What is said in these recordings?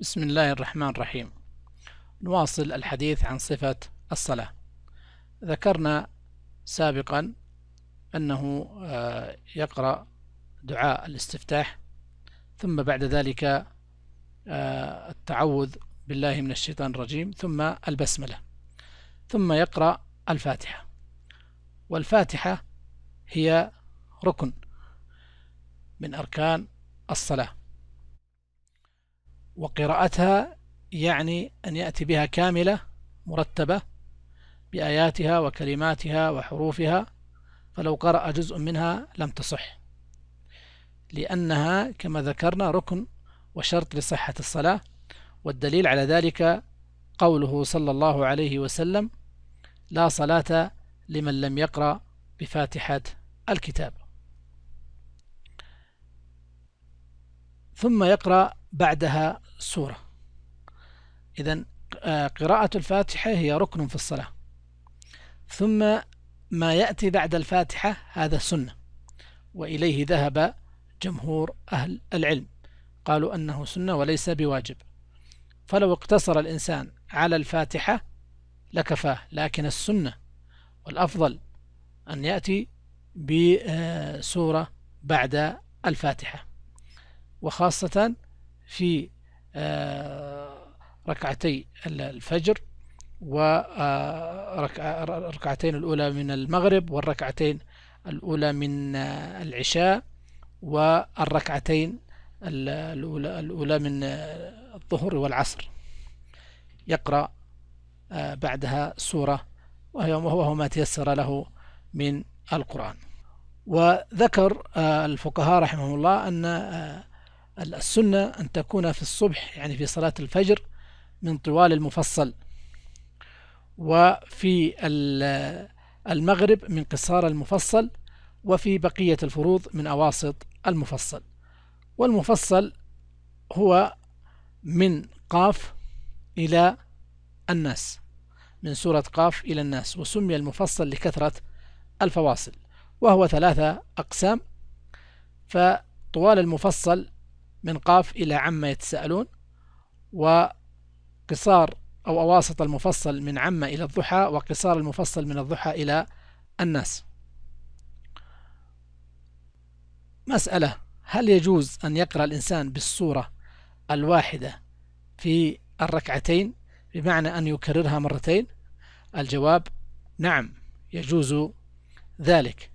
بسم الله الرحمن الرحيم نواصل الحديث عن صفة الصلاة ذكرنا سابقا أنه آه، يقرأ دعاء الاستفتاح ثم بعد ذلك آه، التعوذ بالله من الشيطان الرجيم ثم البسملة ثم يقرأ الفاتحة والفاتحة هي ركن من أركان الصلاة وقراءتها يعني أن يأتي بها كاملة مرتبة بآياتها وكلماتها وحروفها فلو قرأ جزء منها لم تصح لأنها كما ذكرنا ركن وشرط لصحة الصلاة والدليل على ذلك قوله صلى الله عليه وسلم لا صلاة لمن لم يقرأ بفاتحة الكتاب ثم يقرأ بعدها سورة إذا آه، قراءة الفاتحة هي ركن في الصلاة ثم ما يأتي بعد الفاتحة هذا سنة وإليه ذهب جمهور أهل العلم قالوا أنه سنة وليس بواجب فلو اقتصر الإنسان على الفاتحة لكفاه لكن السنة والأفضل أن يأتي بسورة بعد الفاتحة وخاصة في آه، ركعتي الفجر وركعتين آه، الأولى من المغرب والركعتين الأولى من آه، العشاء والركعتين الأولى من الظهر والعصر يقرأ بعدها سورة وهو ما تيسر له من القرآن وذكر الفقهاء رحمه الله أن السنة أن تكون في الصبح يعني في صلاة الفجر من طوال المفصل وفي المغرب من قصار المفصل وفي بقية الفروض من أواسط المفصل والمفصل هو من قاف إلى الناس من سورة قاف إلى الناس وسمي المفصل لكثرة الفواصل وهو ثلاثة أقسام فطوال المفصل من قاف إلى عما يتساءلون وقصار أو أواسط المفصل من عما إلى الضحى وقصار المفصل من الضحى إلى الناس مسألة هل يجوز أن يقرأ الإنسان بالصورة الواحدة في الركعتين بمعنى أن يكررها مرتين الجواب نعم يجوز ذلك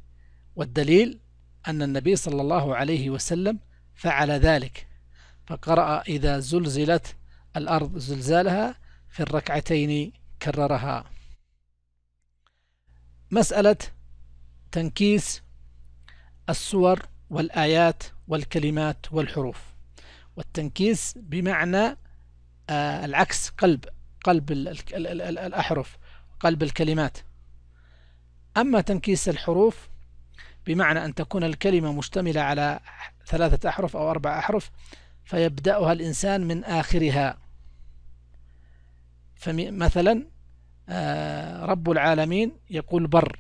والدليل أن النبي صلى الله عليه وسلم فعل ذلك فقرأ إذا زلزلت الأرض زلزالها في الركعتين كررها مسألة تنكيس الصور والآيات والكلمات والحروف والتنكيس بمعنى آه، العكس قلب قلب الأحرف قلب الكلمات أما تنكيس الحروف بمعنى أن تكون الكلمة مشتملة على ثلاثة أحرف أو أربع أحرف فيبدأها الإنسان من آخرها فمثلا آه، رب العالمين يقول بر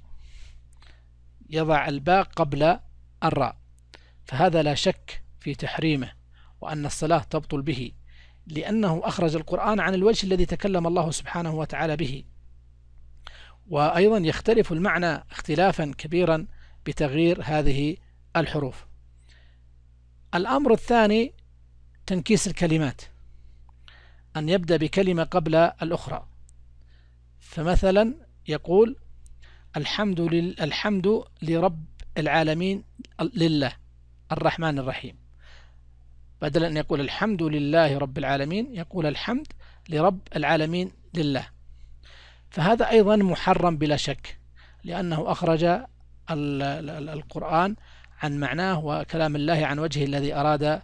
يضع الباء قبل الراء فهذا لا شك في تحريمه وأن الصلاة تبطل به لأنه أخرج القرآن عن الوجه الذي تكلم الله سبحانه وتعالى به وأيضا يختلف المعنى اختلافا كبيرا بتغيير هذه الحروف الأمر الثاني تنكيس الكلمات أن يبدأ بكلمة قبل الأخرى فمثلا يقول الحمد, لل... الحمد لرب العالمين لله الرحمن الرحيم بدل أن يقول الحمد لله رب العالمين يقول الحمد لرب العالمين لله فهذا أيضا محرم بلا شك لأنه أخرج القرآن عن معناه وكلام الله عن وجهه الذي أراد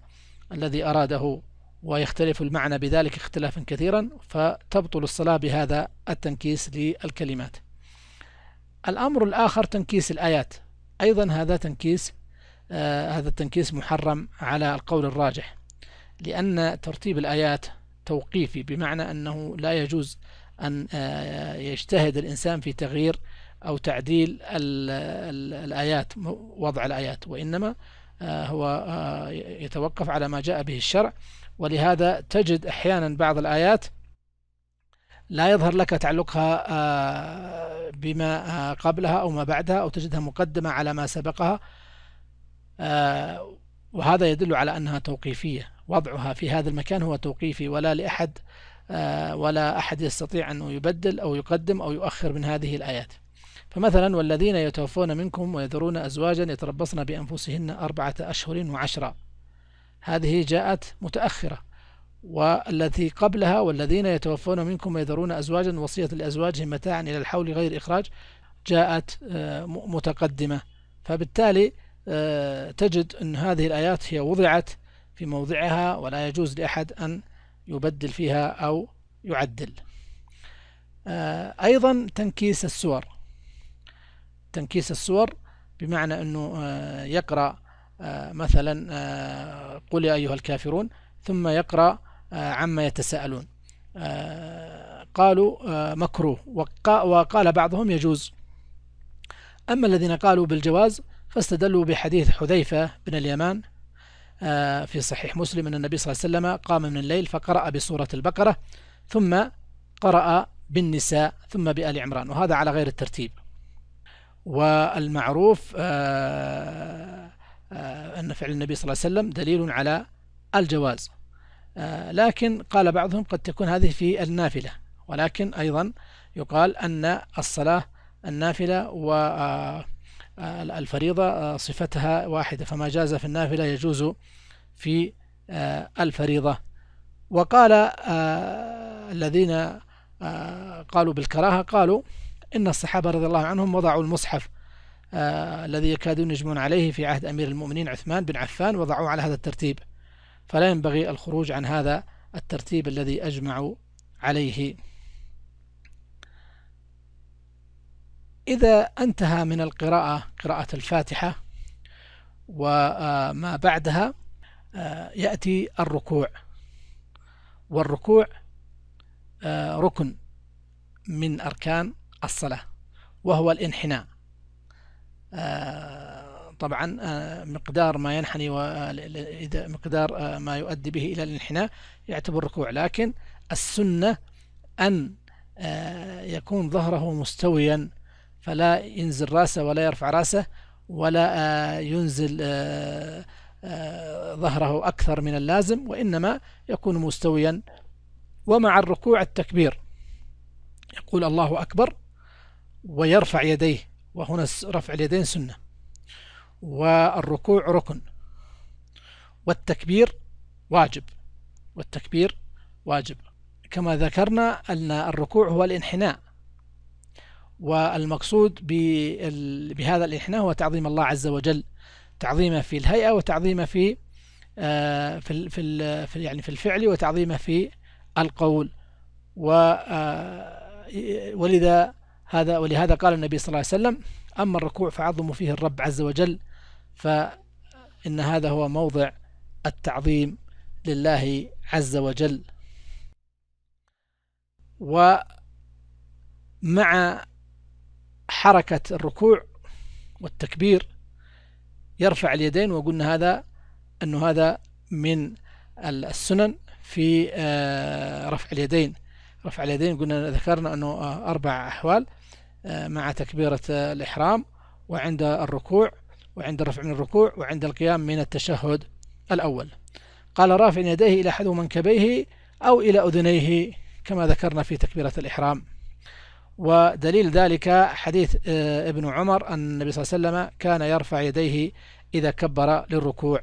الذي أراده ويختلف المعنى بذلك اختلافا كثيرا فتبطل الصلاة بهذا التنكيس للكلمات الأمر الآخر تنكيس الآيات أيضا هذا تنكيس آه هذا التنكيس محرم على القول الراجح لأن ترتيب الآيات توقيفي بمعنى أنه لا يجوز أن آه يجتهد الإنسان في تغيير أو تعديل الآيات وضع الآيات وإنما آه، هو آه، يتوقف على ما جاء به الشرع ولهذا تجد أحيانا بعض الآيات لا يظهر لك تعلقها آه، بما قبلها أو ما بعدها أو تجدها مقدمة على ما سبقها وهذا يدل على أنها توقيفية وضعها في هذا المكان هو توقيفي ولا لأحد ولا أحد يستطيع أن يبدل أو يقدم أو يؤخر من هذه الآيات فمثلا والذين يتوفون منكم ويذرون أزواجا يتربصن بأنفسهن أربعة أشهر وعشرة هذه جاءت متأخرة والذي قبلها والذين يتوفون منكم ويذرون أزواجا وصية لأزواجهم متاعا إلى الحول غير إخراج جاءت آه، متقدمة فبالتالي آه، تجد أن هذه الآيات هي وضعت في موضعها ولا يجوز لأحد أن يبدل فيها أو يعدل آه، أيضا تنكيس السور تنكيس السور بمعنى أنه آه، يقرأ آه، مثلا آه، قل يا أيها الكافرون ثم يقرأ عما يتساءلون قالوا مكروه وقال بعضهم يجوز أما الذين قالوا بالجواز فاستدلوا بحديث حذيفة بن اليمان في صحيح مسلم أن النبي صلى الله عليه وسلم قام من الليل فقرأ بسورة البقرة ثم قرأ بالنساء ثم بآل عمران وهذا على غير الترتيب والمعروف آه، آه، أن فعل النبي صلى الله عليه وسلم دليل على الجواز آه، لكن قال بعضهم قد تكون هذه في النافلة ولكن أيضا يقال أن الصلاة النافلة والفريضة صفتها واحدة فما جاز في النافلة يجوز في الفريضة وقال الذين قالوا بالكراهة قالوا إن الصحابة رضي الله عنهم وضعوا المصحف آه الذي يكادون يجمعون عليه في عهد أمير المؤمنين عثمان بن عفان وضعوه على هذا الترتيب فلا ينبغي الخروج عن هذا الترتيب الذي أجمعوا عليه إذا انتهى من القراءة قراءة الفاتحة وما بعدها آه، يأتي الركوع والركوع آه، ركن من أركان الصلاة وهو الانحناء آه، طبعا آه، مقدار ما ينحني وإذا آه، مقدار ما يؤدي به إلى الانحناء يعتبر ركوع لكن السنة أن يكون ظهره مستويا فلا ينزل راسه ولا يرفع راسه ولا ينزل ظهره أكثر من اللازم وإنما يكون مستويا ومع الركوع التكبير يقول الله أكبر ويرفع يديه وهنا رفع اليدين سنة والركوع ركن والتكبير واجب والتكبير واجب كما ذكرنا أن الركوع هو الانحناء والمقصود بهذا الانحناء هو تعظيم الله عز وجل تعظيمه في الهيئة وتعظيمه في آه، في في يعني في الفعل وتعظيمه في القول آه، ولذا هذا ولهذا قال النبي صلى الله عليه وسلم أما الركوع فعظم فيه الرب عز وجل فإن هذا هو موضع التعظيم لله عز وجل ومع حركة الركوع والتكبير يرفع اليدين وقلنا هذا أنه هذا من السنن في آه، رفع اليدين رفع اليدين قلنا ذكرنا أنه آه، أربع أحوال مع تكبيرة الإحرام وعند الركوع وعند الرفع من الركوع وعند القيام من التشهد الأول قال رافع يديه إلى حذو منكبيه أو إلى أذنيه كما ذكرنا في تكبيرة الإحرام ودليل ذلك حديث آه، ابن عمر أن النبي صلى الله عليه وسلم كان يرفع يديه إذا كبر للركوع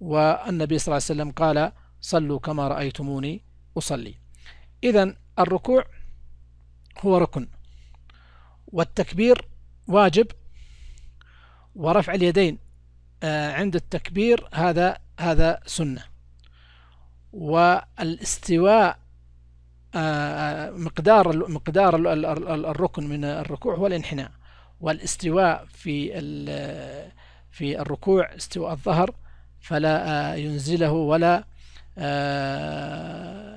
والنبي صلى الله عليه وسلم قال صلوا كما رأيتموني أصلي إذا الركوع هو ركن والتكبير واجب ورفع اليدين آه، عند التكبير هذا هذا سنة والاستواء آه، مقدار مقدار الركن من الركوع هو الانحناء والاستواء في في الركوع استواء الظهر فلا آه، ينزله ولا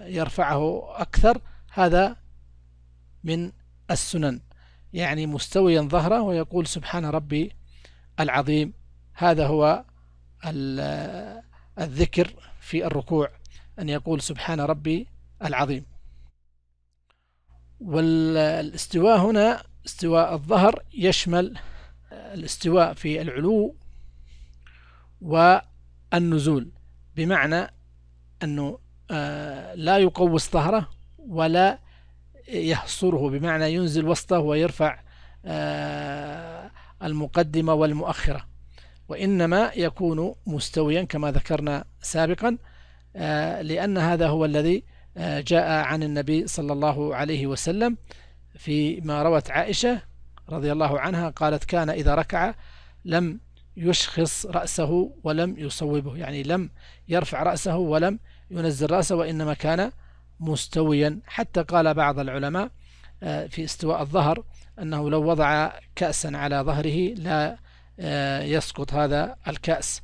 يرفعه أكثر هذا من السنن يعني مستويا ظهره ويقول سبحان ربي العظيم هذا هو الذكر في الركوع أن يقول سبحان ربي العظيم والاستواء هنا استواء الظهر يشمل الاستواء في العلو والنزول بمعنى أنه آه، لا يقوس ظهره ولا يحصره بمعنى ينزل وسطه ويرفع آه، المقدمة والمؤخرة وإنما يكون مستويا كما ذكرنا سابقا آه، لأن هذا هو الذي آه، جاء عن النبي صلى الله عليه وسلم فيما روت عائشة رضي الله عنها قالت كان إذا ركع لم يشخص رأسه ولم يصوبه يعني لم يرفع رأسه ولم ينزل رأسه وإنما كان مستويا حتى قال بعض العلماء آه، في استواء الظهر أنه لو وضع كأسا على ظهره لا آه، يسقط هذا الكأس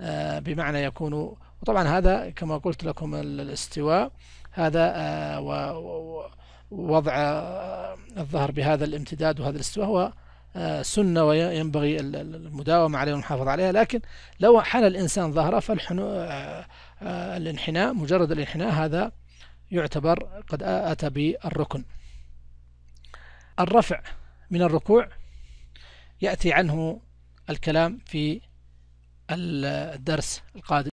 آه، بمعنى يكون وطبعا هذا كما قلت لكم الاستواء هذا ووضع الظهر بهذا الامتداد وهذا الاستواء هو سنة وينبغي المداومة عليها والمحافظة عليها لكن لو حنى الإنسان ظهره فالانحناء مجرد الانحناء هذا يعتبر قد أتى بالركن الرفع من الركوع يأتي عنه الكلام في الدرس القادم